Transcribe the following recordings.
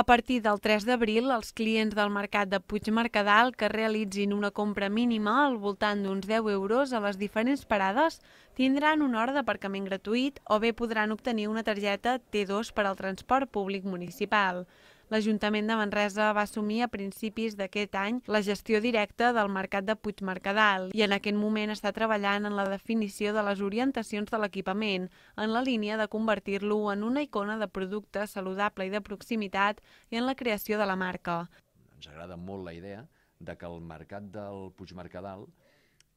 A partir del 3 d'abril, els clients del mercat de Puigmercadal que realitzin una compra mínima al voltant d'uns 10 euros a les diferents parades tindran una hora d'aparcament gratuït o bé podran obtenir una targeta T2 per al transport públic municipal l'Ajuntament de Manresa va assumir a principis d'aquest any la gestió directa del mercat de Puigmercadal i en aquest moment està treballant en la definició de les orientacions de l'equipament, en la línia de convertir-lo en una icona de producte saludable i de proximitat i en la creació de la marca. Ens agrada molt la idea de que el mercat del Puigmercadal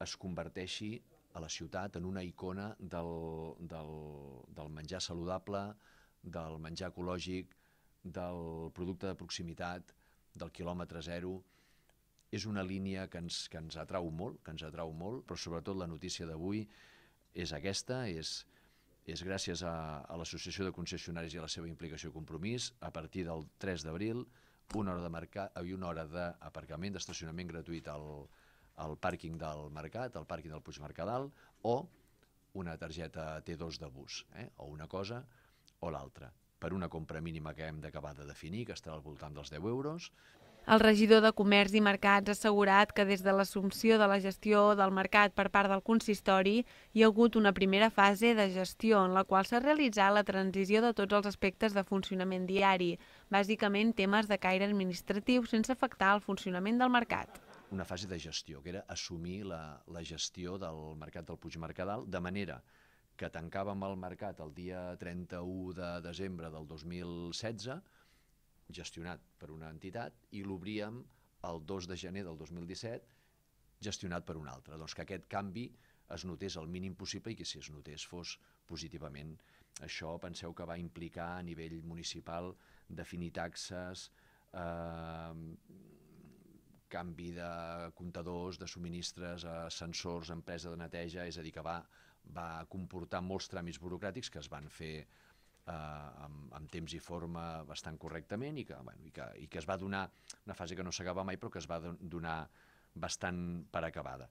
es converteixi a la ciutat en una icona del, del, del menjar saludable, del menjar ecològic, del producte de proximitat, del quilòmetre zero, és una línia que ens, que ens atrau molt, que ens atrau molt, però sobretot la notícia d'avui és aquesta, és, és gràcies a, a l'Associació de Concessionaris i a la seva implicació i compromís, a partir del 3 d'abril, una hora de mercat havia eh, una hora d'aparcament, d'estacionament gratuït al, al pàrquing del mercat, al pàrquing del Puig Mercadal, o una targeta T2 de bus, eh? o una cosa o l'altra per una compra mínima que hem d'acabar de definir, que estarà al voltant dels 10 euros. El regidor de Comerç i Mercats ha assegurat que des de l'assumpció de la gestió del mercat per part del consistori hi ha hagut una primera fase de gestió en la qual s'ha realitzat la transició de tots els aspectes de funcionament diari, bàsicament temes de caire administratiu sense afectar el funcionament del mercat una fase de gestió, que era assumir la, la gestió del mercat del Puig Mercadal de manera que tancàvem el mercat el dia 31 de desembre del 2016, gestionat per una entitat, i l'obríem el 2 de gener del 2017, gestionat per una altra. Doncs que aquest canvi es notés el mínim possible i que si es notés fos positivament. Això penseu que va implicar a nivell municipal definir taxes, eh, canvi de comptadors, de subministres, a sensors, empresa de neteja, és a dir, que va, va comportar molts tràmits burocràtics que es van fer eh, amb, amb temps i forma bastant correctament i que, bueno, i, que, i que es va donar, una fase que no s'acaba mai, però que es va donar bastant per acabada.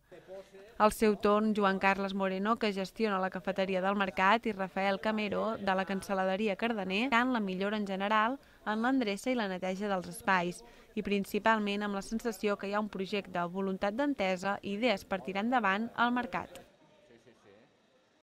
Al seu torn, Joan Carles Moreno, que gestiona la cafeteria del Mercat, i Rafael Camero, de la Canceladeria Cardener, tant la millora en general en l'endreça i la neteja dels espais i principalment amb la sensació que hi ha un projecte, voluntat d'entesa i idees per tirar endavant al mercat.